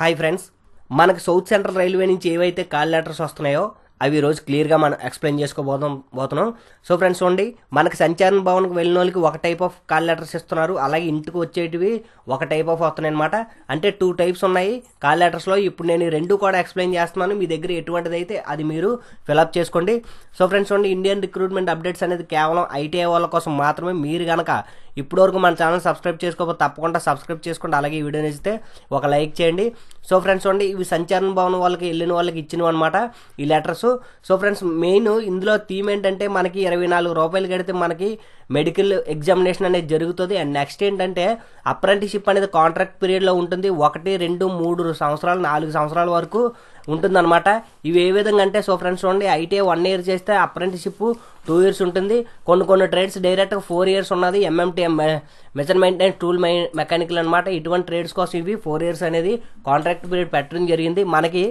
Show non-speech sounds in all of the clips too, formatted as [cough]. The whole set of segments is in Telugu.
హాయ్ ఫ్రెండ్స్ మనకు సౌత్ సెంట్రల్ రైల్వే నుంచి ఏవైతే కాల్ లెటర్స్ వస్తున్నాయో అవి రోజు క్లియర్గా మనం ఎక్స్ప్లెయిన్ చేసుకోబోతాం పోతున్నాం సో ఫ్రెండ్స్ చూడండి మనకి సంచారణ భవన్కి వెళ్ళిన వాళ్ళకి ఒక టైప్ ఆఫ్ కాల్ లెటర్స్ ఇస్తున్నారు అలాగే ఇంటికి వచ్చేటివి ఒక టైప్ ఆఫ్ వస్తున్నాయి అనమాట అంటే టూ టైప్స్ ఉన్నాయి కాల్ లెటర్స్లో ఇప్పుడు నేను రెండు కూడా ఎక్స్ప్లెయిన్ చేస్తున్నాను మీ దగ్గర ఎటువంటిది అయితే అది మీరు ఫిలప్ చేసుకోండి సో ఫ్రెండ్స్ చూడండి ఇండియన్ రిక్రూట్మెంట్ అప్డేట్స్ అనేది కేవలం ఐటీఐ వాళ్ళ కోసం మాత్రమే మీరు కనుక ఇప్పటివరకు మన ఛానల్ సబ్స్క్రైబ్ చేసుకోకపోతే తప్పకుండా సబ్స్క్రైబ్ చేసుకోండి అలాగే ఈ వీడియో నచ్చితే ఒక లైక్ చేయండి సో ఫ్రెండ్స్ చూడండి ఇవి సంచారణ భవన్ వాళ్ళకి వెళ్ళిన వాళ్ళకి ఇచ్చినవి అనమాట ఈ లెటర్స్ సో ఫ్రెండ్స్ మెయిన్ ఇందులో థీమ్ ఏంటంటే మనకి ఇరవై నాలుగు రూపాయలు కడితే మనకి మెడికల్ ఎగ్జామినేషన్ అనేది జరుగుతుంది అండ్ నెక్స్ట్ ఏంటంటే అప్రెంటిషిప్ అనేది కాంట్రాక్ట్ పీరియడ్లో ఉంటుంది ఒకటి రెండు మూడు సంవత్సరాలు నాలుగు సంవత్సరాల వరకు ఉంటుందన్నమాట ఇవి ఏ విధంగా అంటే సో ఫ్రెండ్స్ చూడండి ఐటీఐ వన్ ఇయర్ చేస్తే అప్రెంటిషిప్ టూ ఇయర్స్ ఉంటుంది కొన్ని కొన్ని ట్రేడ్స్ డైరెక్ట్గా ఫోర్ ఇయర్స్ ఉన్నది MMTM measurement and tool mechanical అనమాట ఇటువంటి ట్రేడ్స్ కోసం ఇవి ఫోర్ ఇయర్స్ అనేది కాంట్రాక్ట్ పీరియడ్ పెట్టడం జరిగింది మనకి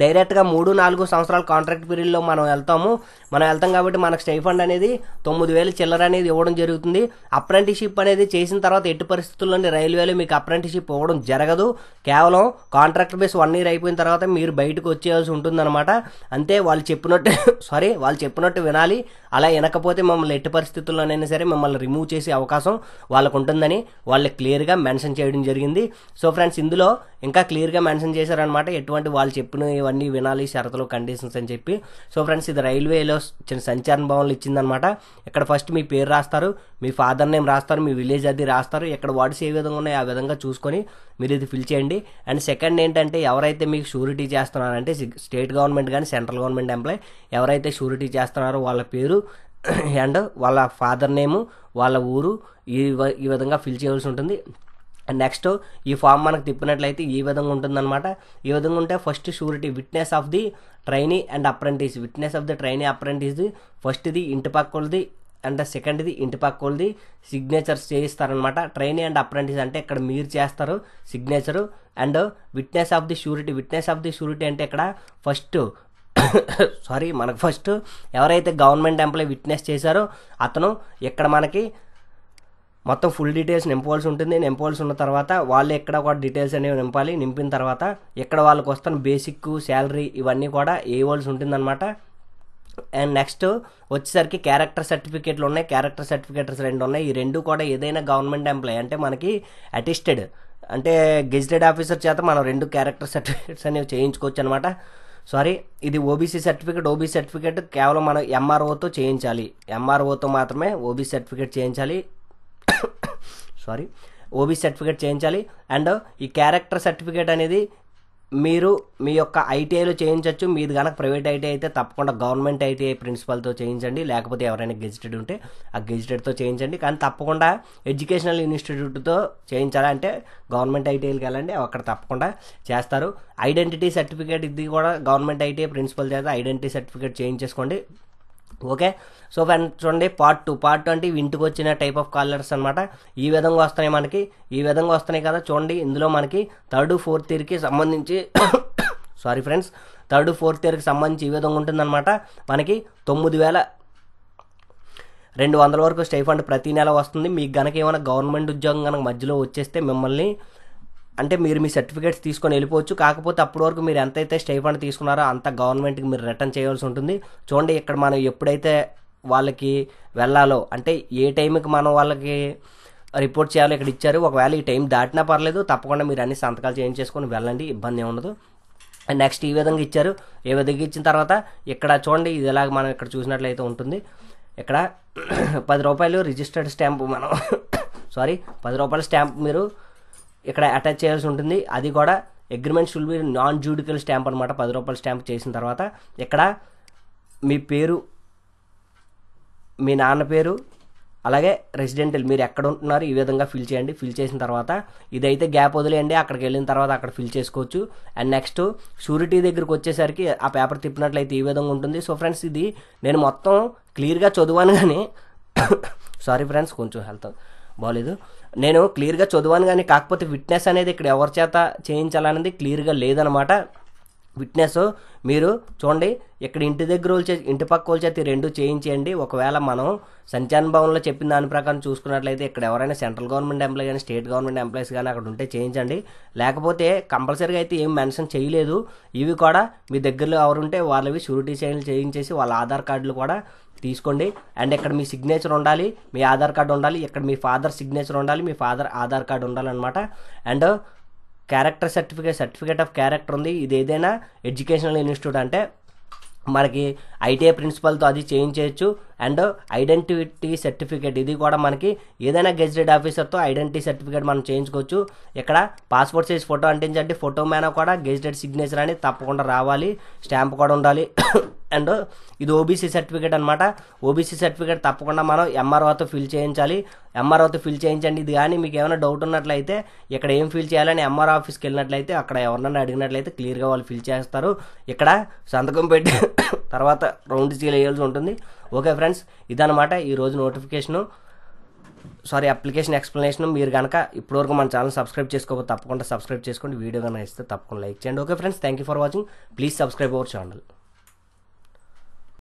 డైరెక్ట్గా మూడు నాలుగు సంవత్సరాల కాంట్రాక్ట్ పీరియడ్లో మనం వెళ్తాము మనం వెళ్తాం కాబట్టి మనకు స్టైఫండ్ అనేది తొమ్మిది వేలు చిల్లర అనేది ఇవ్వడం జరుగుతుంది అప్రెంటిషిప్ అనేది చేసిన తర్వాత ఎట్టి పరిస్థితుల్లోనే రైల్వేలో మీకు అప్రెంటిషిప్ ఇవ్వడం జరగదు కేవలం కాంట్రాక్ట్ బేస్ వన్ ఇయర్ అయిపోయిన తర్వాత మీరు బయటకు వచ్చేయాల్సి ఉంటుంది అనమాట అంతే వాళ్ళు చెప్పినట్టు సారీ వాళ్ళు చెప్పినట్టు వినాలి అలా వినకపోతే మమ్మల్ని ఎట్టి పరిస్థితుల్లోనైనా సరే మిమ్మల్ని రిమూవ్ చేసే అవకాశం వాళ్ళకు ఉంటుందని వాళ్ళు క్లియర్గా మెన్షన్ చేయడం జరిగింది సో ఫ్రెండ్స్ ఇందులో ఇంకా క్లియర్గా మెన్షన్ చేశారనమాట ఎటువంటి వాళ్ళు చెప్పిన ఇవన్నీ వినాలి షరతులు కండిషన్స్ అని చెప్పి సో ఫ్రెండ్స్ ఇది రైల్వేలో చిన్న సంచారణ భవన్లు ఇచ్చిందనమాట ఇక్కడ ఫస్ట్ మీ పేరు రాస్తారు మీ ఫాదర్ నేమ్ రాస్తారు మీ విలేజ్ అది రాస్తారు ఎక్కడ వార్డ్స్ ఏ విధంగా ఉన్నాయో ఆ విధంగా చూసుకొని మీరు ఇది ఫిల్ చేయండి అండ్ సెకండ్ ఏంటంటే ఎవరైతే మీకు షూరిటీ చేస్తున్నారంటే స్టేట్ గవర్నమెంట్ కానీ సెంట్రల్ గవర్నమెంట్ ఎంప్లాయ్ ఎవరైతే షూరిటీ చేస్తున్నారో వాళ్ళ పేరు అండ్ [clears throat] వాళ్ళ ఫాదర్ నేము వాళ్ళ ఊరు ఈ ఈ విధంగా ఫిల్ చేయాల్సి ఉంటుంది నెక్స్ట్ ఈ ఫామ్ మనకు తిప్పినట్లయితే ఈ విధంగా ఉంటుందన్నమాట ఈ విధంగా ఉంటే first surety witness of the trainee and apprentice witness of the trainee అప్రెంటిస్ది ఫస్ట్ది ఇంటి పక్కలది సెకండ్ సెకండ్ది ఇంటి పక్కలది సిగ్నేచర్స్ చేయిస్తారనమాట ట్రైనీ అండ్ అప్రెంటిస్ అంటే ఇక్కడ మీరు చేస్తారు signature and witness of the surety witness of the surety అంటే ఇక్కడ ఫస్ట్ సారీ [coughs] మనకు ఫస్ట్ ఎవరైతే గవర్నమెంట్ ఎంప్లాయీ విట్నెస్ చేశారో అతను ఇక్కడ మనకి మొత్తం ఫుల్ డీటెయిల్స్ నింపవలసి ఉంటుంది నింపవలసి ఉన్న తర్వాత వాళ్ళు ఎక్కడ ఒక డీటెయిల్స్ అనేవి నింపాలి నింపిన తర్వాత ఎక్కడ వాళ్ళకి వస్తున్న బేసిక్ శాలరీ ఇవన్నీ కూడా వేయవలసి ఉంటుందన్నమాట అండ్ నెక్స్ట్ వచ్చేసరికి క్యారెక్టర్ సర్టిఫికేట్లు ఉన్నాయి క్యారెక్టర్ సర్టిఫికేట్స్ రెండు ఉన్నాయి ఈ రెండు కూడా ఏదైనా గవర్నమెంట్ ఎంప్లాయీ అంటే మనకి అటిస్టెడ్ అంటే గెజిటెడ్ ఆఫీసర్ చేత మనం రెండు క్యారెక్టర్ సర్టిఫికేట్స్ అనేవి చేయించుకోవచ్చు అనమాట సారీ ఇది ఓబీసీ సర్టిఫికేట్ ఓబీసీ సర్టిఫికేట్ కేవలం మనం ఎంఆర్ఓతో చేయించాలి ఎంఆర్ఓతో మాత్రమే ఓబీసీ సర్టిఫికేట్ చేయించాలి సారీ ఓబీ సర్టిఫికేట్ చేయించాలి అండ్ ఈ క్యారెక్టర్ సర్టిఫికేట్ అనేది మీరు మీ యొక్క ఐటీఐలో చేయించవచ్చు మీది కనుక ప్రైవేట్ ఐటీఐ అయితే తప్పకుండా గవర్నమెంట్ ఐటీఐ ప్రిన్సిపల్తో చేయించండి లేకపోతే ఎవరైనా గెజిటెడ్ ఉంటే ఆ గెజిటెడ్తో చేయించండి కానీ తప్పకుండా ఎడ్యుకేషనల్ ఇన్స్టిట్యూట్తో చేయించాలి అంటే గవర్నమెంట్ ఐటీఐకి వెళ్ళండి అక్కడ తప్పకుండా చేస్తారు ఐడెంటిటీ సర్టిఫికేట్ ఇది కూడా గవర్నమెంట్ ఐటీఐ ప్రిన్సిపల్ చేత ఐడెంటిటీ సర్టిఫికేట్ చేయించేసుకోండి ఓకే సో ఫ్రెండ్ చూడండి పార్ట్ టూ పార్ట్ టూ అంటే ఇంటికి వచ్చిన టైప్ ఆఫ్ కాలర్స్ అనమాట ఈ విధంగా వస్తున్నాయి మనకి ఈ విధంగా వస్తున్నాయి కదా చూడండి ఇందులో మనకి థర్డ్ ఫోర్త్ ఇయర్కి సంబంధించి సారీ ఫ్రెండ్స్ థర్డ్ ఫోర్త్ ఇయర్కి సంబంధించి ఈ విధంగా ఉంటుందన్నమాట మనకి తొమ్మిది వేల రెండు వందల వరకు స్టైఫండ్ ప్రతి నెల వస్తుంది మీకు గనక ఏమైనా గవర్నమెంట్ ఉద్యోగం కనుక మధ్యలో వచ్చేస్తే మిమ్మల్ని అంటే మీరు మీ సర్టిఫికేట్స్ తీసుకొని వెళ్ళిపోవచ్చు కాకపోతే అప్పటి వరకు మీరు ఎంతైతే స్టైఫండ్ తీసుకున్నారో అంత గవర్నమెంట్కి మీరు రిటర్న్ చేయాల్సి ఉంటుంది చూడండి ఇక్కడ మనం ఎప్పుడైతే వాళ్ళకి వెళ్ళాలో అంటే ఏ టైంకి మనం వాళ్ళకి రిపోర్ట్ చేయాలో ఇక్కడ ఇచ్చారు ఒకవేళ ఈ టైం దాటినా పర్లేదు తప్పకుండా మీరు అన్ని సంతకాలు చేయించేసుకొని వెళ్ళండి ఇబ్బంది ఉండదు అండ్ నెక్స్ట్ ఈ విధంగా ఇచ్చారు ఏ విధంగా ఇచ్చిన తర్వాత ఇక్కడ చూడండి ఇది ఎలాగ మనం ఇక్కడ చూసినట్లయితే ఉంటుంది ఇక్కడ పది రూపాయలు రిజిస్టర్డ్ స్టాంప్ మనం [coughs] సారీ పది రూపాయల స్టాంప్ మీరు ఇక్కడ అటాచ్ చేయాల్సి ఉంటుంది అది కూడా agreement shall be non judicial stamp అనమాట పది రూపాయల స్టాంప్ చేసిన తర్వాత ఇక్కడ మీ పేరు మీ నాన్న పేరు అలాగే రెసిడెంటల్ మీరు ఎక్కడ ఉంటున్నారు ఈ విధంగా ఫిల్ చేయండి ఫిల్ చేసిన తర్వాత ఇదైతే గ్యాప్ వదిలేయండి అక్కడికి వెళ్ళిన తర్వాత అక్కడ ఫిల్ చేసుకోవచ్చు అండ్ నెక్స్ట్ షూరిటీ దగ్గరికి వచ్చేసరికి ఆ పేపర్ తిప్పినట్లయితే ఈ విధంగా ఉంటుంది సో ఫ్రెండ్స్ ఇది నేను మొత్తం క్లియర్గా చదివాను కానీ సారీ [coughs] ఫ్రెండ్స్ కొంచెం హెల్త్ బాగోలేదు నేను క్లియర్గా చదువాను కానీ కాకపోతే విట్నెస్ అనేది ఇక్కడ ఎవరి చేత చేయించాలనేది క్లియర్గా లేదనమాట విట్నెస్ మీరు చూడండి ఇక్కడ ఇంటి దగ్గర వచ్చే ఇంటి పక్క చేతి రెండు చేయించేయండి ఒకవేళ మనం సంచాన భవన్లో చెప్పిన దాని ప్రకారం చూసుకున్నట్లయితే ఇక్కడ ఎవరైనా సెంట్రల్ గవర్నమెంట్ ఎంప్లాయీ కానీ స్టేట్ గవర్నమెంట్ ఎంప్లాయీస్ కానీ అక్కడ ఉంటే చేయించండి లేకపోతే కంపల్సరీగా అయితే ఏం మెన్షన్ చేయలేదు ఇవి కూడా మీ దగ్గరలో ఎవరుంటే వాళ్ళవి షూరిటీ చైన్లు చేయించేసి వాళ్ళ ఆధార్ కార్డులు కూడా తీసుకోండి అండ్ ఇక్కడ మీ సిగ్నేచర్ ఉండాలి మీ ఆధార్ కార్డు ఉండాలి ఇక్కడ మీ ఫాదర్ సిగ్నేచర్ ఉండాలి మీ ఫాదర్ ఆధార్ కార్డు ఉండాలన్నమాట and character certificate certificate of character ఉంది ఇది ఏదైనా ఎడ్యుకేషనల్ ఇన్స్టిట్యూట్ అంటే మనకి ఐటీఐ ప్రిన్సిపల్తో అది చేయించవచ్చు అండ్ ఐడెంటిటీ సర్టిఫికేట్ ఇది కూడా మనకి ఏదైనా గెజిటెడ్ ఆఫీసర్తో ఐడెంటిటీ సర్టిఫికేట్ మనం చేయించుకోవచ్చు ఇక్కడ పాస్పోర్ట్ సైజ్ ఫోటో అంటించండి ఫోటో మేన కూడా గెజిటెడ్ సిగ్నేచర్ అనేది తప్పకుండా రావాలి స్టాంప్ కూడా ఉండాలి [coughs] అండ్ ఇది ఓబీసీ సర్టిఫికేట్ అనమాట ఓబీసీ సర్టిఫికేట్ తప్పకుండా మనం ఎంఆర్ఓతో ఫిల్ చేయించాలి ఎంఆర్ఓతో ఫిల్ చేయించండి ఇది కానీ మీకు ఏమైనా డౌట్ ఉన్నట్లయితే ఇక్కడ ఏం ఫిల్ చేయాలని ఎంఆర్ ఆఫీస్కి వెళ్ళినట్లయితే అక్కడ ఎవరినైనా అడిగినట్లయితే క్లియర్గా వాళ్ళు ఫిల్ చేస్తారు ఇక్కడ సంతకం పెట్టి తర్వాత రౌండ్ చేయాల్సి ఉంటుంది ఓకే ఫ్రెండ్స్ ఇదనమాట ఈరోజు నోటిఫికేషను సారీ అప్లికేషన్ ఎక్స్ప్లెనేషన్ మీరు కనుక ఇప్పటివరకు మన ఛానల్ సబ్స్క్రైబ్ చేసుకోకపోతే తప్పకుండా సబ్స్క్రైబ్ చేసుకోండి వీడియో కనుక ఇస్తే తప్పకుండా లైక్ చేయండి okay friends thank you for watching please subscribe our channel